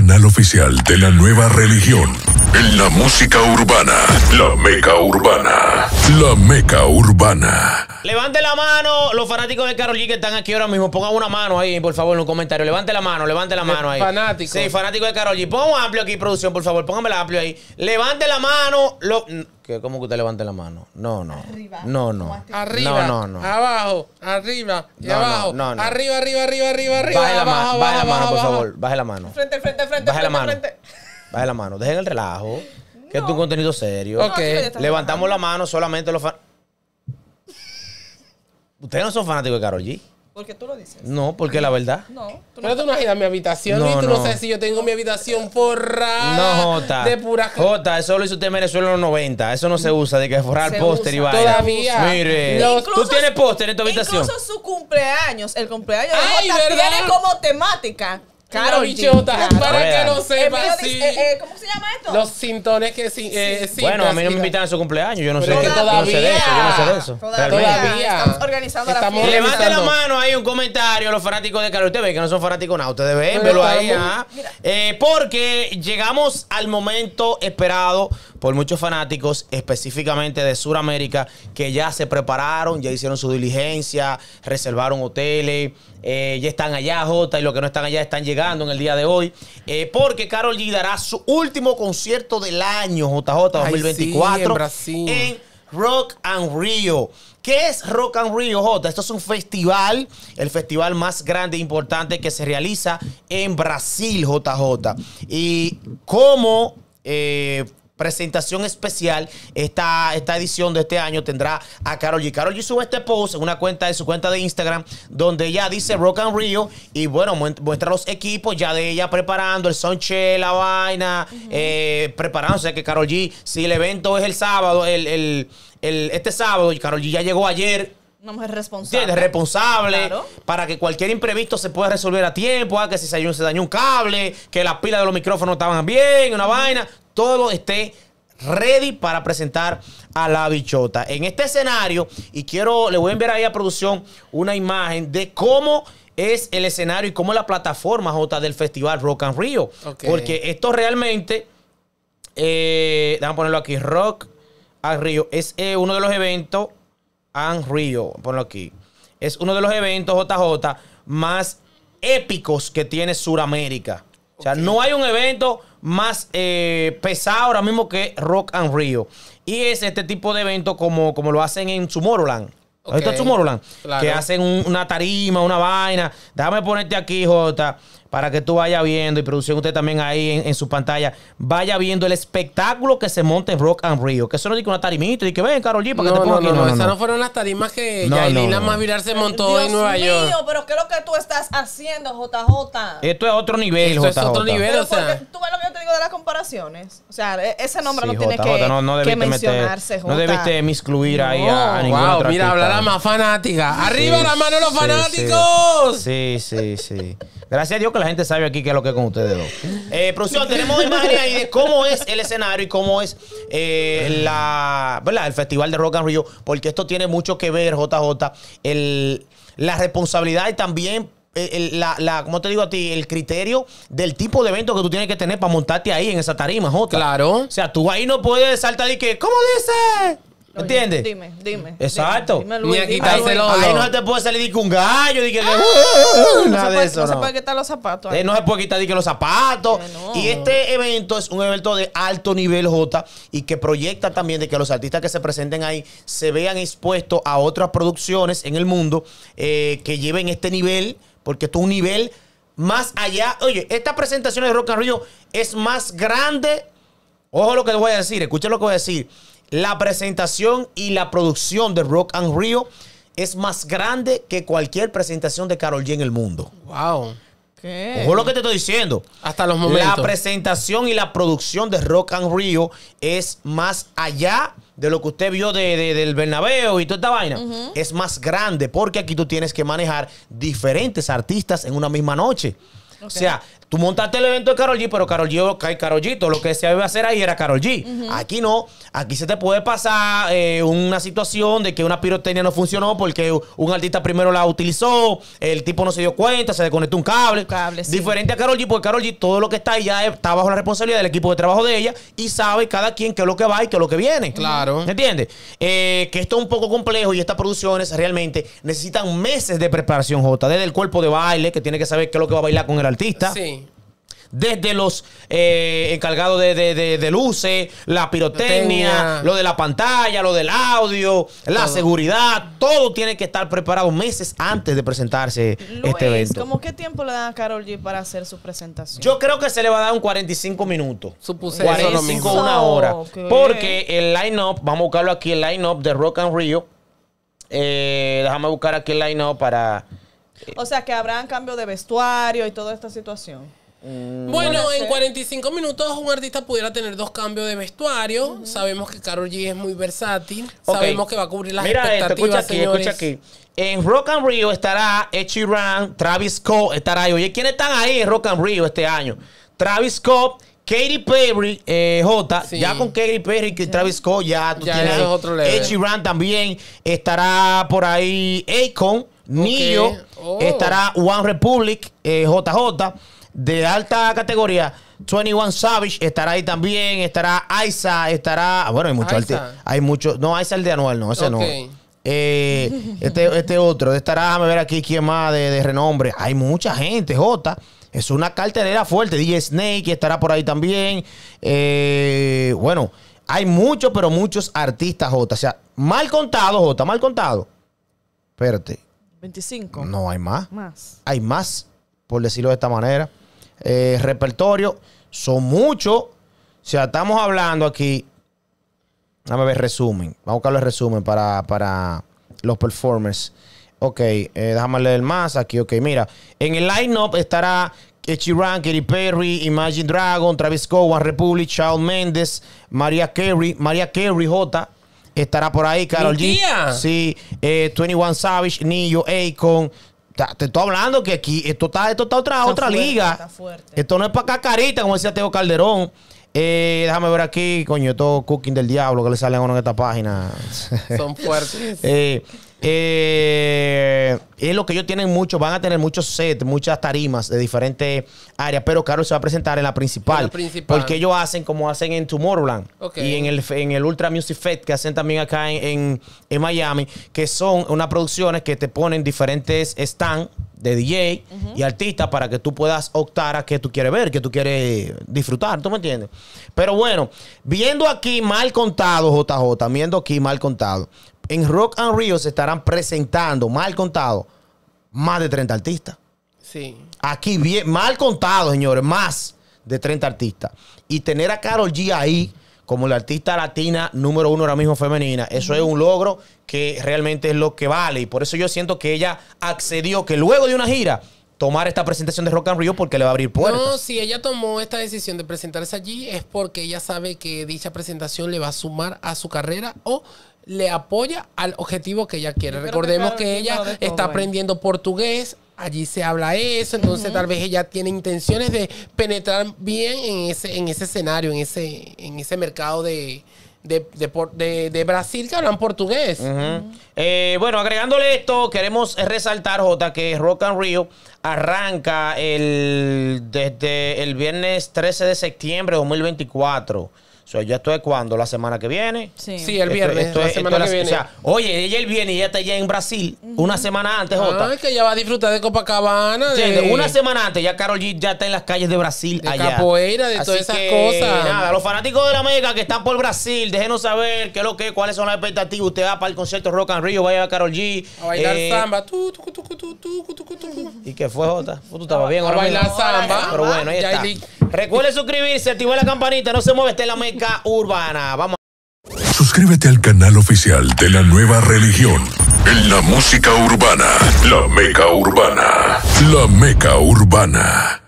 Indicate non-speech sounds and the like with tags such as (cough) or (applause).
canal oficial de la nueva religión. En la música urbana, la meca urbana, la meca urbana. Levante la mano, los fanáticos de Carol G que están aquí ahora mismo, pongan una mano ahí, por favor, en un comentario. Levante la mano, levante la mano ahí. Fanático. Sí, fanático de Karol G. Pongan amplio aquí, producción, por favor, la amplio ahí. Levante la mano, lo... ¿Qué? ¿Cómo que usted levante la mano? No, no. Arriba. No, no. Este. Arriba. No, no, no. Abajo. Arriba. abajo. arriba, arriba, arriba, arriba, arriba. Baje la, mano, baje la mano, por favor. Baje la mano. Frente, frente, frente. Baje la mano. Frente. Baje la mano. Dejen el relajo. Que es un contenido serio. Levantamos la mano solamente los fanáticos. Ustedes no son fanáticos de Karol G. Porque tú lo dices. No, porque la verdad. No. Tú no pero tú no has ido a mi habitación y tú no. sabes si yo tengo mi habitación forrada. No, Jota. De pura. Jota, eso lo hizo usted en Venezuela en los 90. Eso no se usa, de que forrar póster y vaya. Todavía. Mire. tú tienes póster en tu habitación. Incluso su cumpleaños, el cumpleaños de Jota, tiene como temática Caro, bichota, para que no sepa eh, eh, ¿Cómo se llama esto? Los sintones que eh, sí. bueno, a mí no me invitan a su cumpleaños. Yo no sé de eso. Yo no sé de eso. Todavía. Estamos organizando la fiesta. Levante la mano ahí un comentario, los fanáticos de Caro. Ustedes ven que no son fanáticos nada. Ustedes ven, velo ahí. porque llegamos al momento esperado por muchos fanáticos, específicamente de Sudamérica, que ya se prepararon, ya hicieron su diligencia, reservaron hoteles, ya están allá, Jota, y los que no están allá están llegando en el día de hoy, eh, porque Carol G dará su último concierto del año, JJ 2024, en, Rock and Rio. ¿Qué es Rock and Rio, J? Esto es un festival, el festival más grande e importante que se realiza en Brasil, JJ. Y como eh, presentación especial. Esta, esta edición de este año tendrá a Carol G. Carol G sube este post en una cuenta de su cuenta de Instagram donde ella dice Rock and Rio y bueno, muestra los equipos ya de ella preparando el sonche, la vaina, eh, preparándose que Carol G, si el evento es el sábado, el, este sábado, y Carol G ya llegó ayer, una mujer responsable. Tiene responsable para que cualquier imprevisto se pueda resolver a tiempo, ah, que si se dañó, un cable, que las pilas de los micrófonos estaban bien, una vaina todo esté ready para presentar a la bichota. En este escenario, y quiero, le voy a enviar ahí a producción una imagen de cómo es el escenario y cómo la plataforma J del Festival Rock and Rio. Porque esto realmente, eh, a ponerlo aquí, Rock and Rio, es eh, uno de los eventos, and Rio, ponlo aquí, es uno de los eventos JJ más épicos que tiene Suramérica. O sea, no hay un evento más eh, pesado ahora mismo que Rock and Rio. Y es este tipo de evento como, como lo hacen en Tomorrowland. Esto es Que hacen una tarima, una vaina. Déjame ponerte aquí, Jota, para que tú vayas viendo y producción usted también ahí en, su pantalla. Vaya viendo el espectáculo que se monta en Rock and Rio. Que eso no es una tarimita y que ven, Carol G, para no, que te ponga no, aquí. No, no, esas no fueron las tarimas que no, Yailina más mirarse se montó en Nueva mío, York. pero ¿qué es lo que tú estás haciendo, JJ? Esto es otro nivel, Esto es otro nivel, o sea. Tú ves lo que yo o sea, e-, ese nombre no tiene que, mencionarse. no debiste excluir ahí a, a ningún wow, Mira, hablará más fanática. ¡Arriba la mano los fanáticos! Sí, sí, sí. Gracias a Dios que la gente sabe aquí qué es lo que es con ustedes dos. Eh, producción, tenemos imágenes ahí de (laughs) cómo es el escenario y cómo es eh, la, el Festival de Rock and Roll. porque esto tiene mucho que ver, JJ, el, la responsabilidad y también eh, la, ¿cómo te digo a ti? El criterio del tipo de evento que tú tienes que tener para montarte ahí en esa tarima, Jota. Claro. O sea, tú ahí no puedes saltar y que, ¿cómo dice? ¿Entiendes? Dime, dime. Exacto. ahí, no se te puede salir que un gallo, que, se de eso, quitar los zapatos. Eh, no se puede quitar que los zapatos. Y este evento es un evento de alto nivel J y que proyecta también de que los artistas que se presenten ahí se vean expuestos a otras producciones en el mundo eh, que lleven este nivel porque tu un nivel más allá. Oye, esta presentación de Rock and Rio es más grande. Ojo lo que les voy a decir, Escucha lo que voy a decir. La presentación y la producción de Rock and Rio es más grande que cualquier presentación de Carol G en el mundo. Wow. ¿Qué? Ojo lo que te estoy diciendo. Hasta los momentos. La presentación y la producción de Rock and Rio es más allá de lo que usted vio de, del Bernabéu y toda esta vaina. Es más grande porque aquí tú tienes que manejar diferentes artistas en una misma noche. O sea, Tú montaste el evento de Carol G, pero Carol G, Carol G, todo lo que se iba a hacer ahí era Carol G. Aquí no. Aquí se te puede pasar eh, una situación de que una pirotecnia no funcionó porque un artista primero la utilizó, el tipo no se dio cuenta, se desconectó un cable. Diferente a Carol G, porque Carol G, todo lo que está ahí ya está bajo la responsabilidad del equipo de trabajo de ella y sabe cada quien qué es lo que va y qué es lo que viene. Claro. ¿Entiendes? Eh, que esto es un poco complejo y estas producciones realmente necesitan meses de preparación, Jota. desde el cuerpo de baile, que tiene que saber qué es lo que va a bailar con el artista. Sí desde los eh, encargados de, de, luces, la pirotecnia, lo de la pantalla, lo del audio, la seguridad, todo tiene que estar preparado meses antes de presentarse este evento. ¿Cómo qué tiempo le dan a Carol G para hacer su presentación? Yo creo que se le va a dar un 45 minutos. Supuse 45 una hora. Porque el line-up, vamos a buscarlo aquí, el line-up de Rock and Rio. Eh, déjame buscar aquí el line-up para... Eh, o sea, que habrán cambio de vestuario y toda esta situación. Mm. Bueno, en 45 minutos un artista pudiera tener dos cambios de vestuario. Sabemos que Carol G es muy versátil. Sabemos que va a cubrir las Mira esto, escucha aquí, escucha En Rock and Rio estará Echi Travis Scott estará ahí. Oye, ¿quiénes están ahí en Rock and Rio este año? Travis Scott, Katy Perry, eh, J, ya con Katy Perry y Travis Scott, ya tú tienes otro también estará por ahí, Akon, oh. estará One Republic, JJ. Eh, de alta categoría. 21 Savage estará ahí también, estará Aiza, estará. Ah, bueno, hay muchos Hay muchos. No, Aiza el de Anuel, no, ese no. Eh, este, (laughs) este, otro, estará, a ver aquí quién más de, renombre. Hay mucha gente, Jota. Es una carterera fuerte. DJ Snake estará por ahí también. Eh, bueno, hay muchos, pero muchos artistas, Jota. O sea, mal contado, Jota, mal contado. Espérate. 25. No, hay más. Más. Hay más, por decirlo de esta manera. Eh, repertorio, son muchos. O sea, estamos hablando aquí. Dame ver resumen. Vamos a buscar el resumen para, para los performers. Ok, eh, déjame leer más aquí. Ok, mira. En el line-up estará rank Katy Perry, Imagine Dragon, Travis Scott, Republic, Shawn Mendes, Maria Carey, Maria Carey J. Estará por ahí, Carol G. Sí, 21 eh, Savage, Niyo, Akon, te estoy hablando que aquí esto está, está otra, otra liga. Esto no es para cacarita, como decía Teo Calderón. Eh, déjame ver aquí, coño, todo cooking del diablo que le salen a uno en esta página. Son (laughs) fuertes. eh, eh, es lo que ellos tienen mucho, van a tener muchos sets, muchas tarimas de diferentes áreas, pero Carlos se va a presentar en la principal. Porque ellos hacen como hacen en Tomorrowland y en el, en el Ultra Music Fest que hacen también acá en, Miami, que son unas producciones que te ponen diferentes stands de DJ y artistas para que tú puedas optar a que tú quieres ver, que tú quieres disfrutar, ¿tú me entiendes? Pero bueno, viendo aquí mal contado, JJ, viendo aquí mal contado, en Rock and Rio se estarán presentando, mal contado, más de 30 artistas. Sí. Aquí, bien, mal contado, señores, más de 30 artistas. Y tener a Carol G ahí como la artista latina número uno ahora mismo femenina, eso es un logro que realmente es lo que vale. Y por eso yo siento que ella accedió, que luego de una gira, tomar esta presentación de Rock and Rio porque le va a abrir puertas. No, si ella tomó esta decisión de presentarse allí es porque ella sabe que dicha presentación le va a sumar a su carrera o le apoya al objetivo que ella quiere. Recordemos que, ella está aprendiendo portugués, allí se habla eso, entonces tal vez ella tiene intenciones de penetrar bien en ese, en ese escenario, en ese, en ese mercado de, de, de, de, Brasil que hablan portugués. Eh, bueno, agregándole esto, queremos resaltar, Jota, que Rock and Rio arranca el, desde el viernes 13 de septiembre de 2024. O sea, ya esto es cuando, la semana que viene. Sí, el viernes. la que viene. O sea, oye, ella el y ya está allá en Brasil. Una semana antes, Jota. Ay, que ya va a disfrutar de Copacabana. Una semana antes, ya Carol G ya está en las calles de Brasil. De allá. capoeira, de todas esas cosas. Nada, los fanáticos de la Mega que están por Brasil, déjenos saber qué es lo que, cuáles son las expectativas. Usted va para el concierto Rock and Rio, vaya a Carol G. A bailar samba. ¿Y qué fue, Jota? Tú estabas bien. A bailar samba. Pero bueno, ahí está. Recuerda suscribirse, activar la campanita, no se mueves está en la meca urbana. Vamos. Suscríbete al canal oficial de la nueva religión. En la música urbana, la meca urbana, la meca urbana.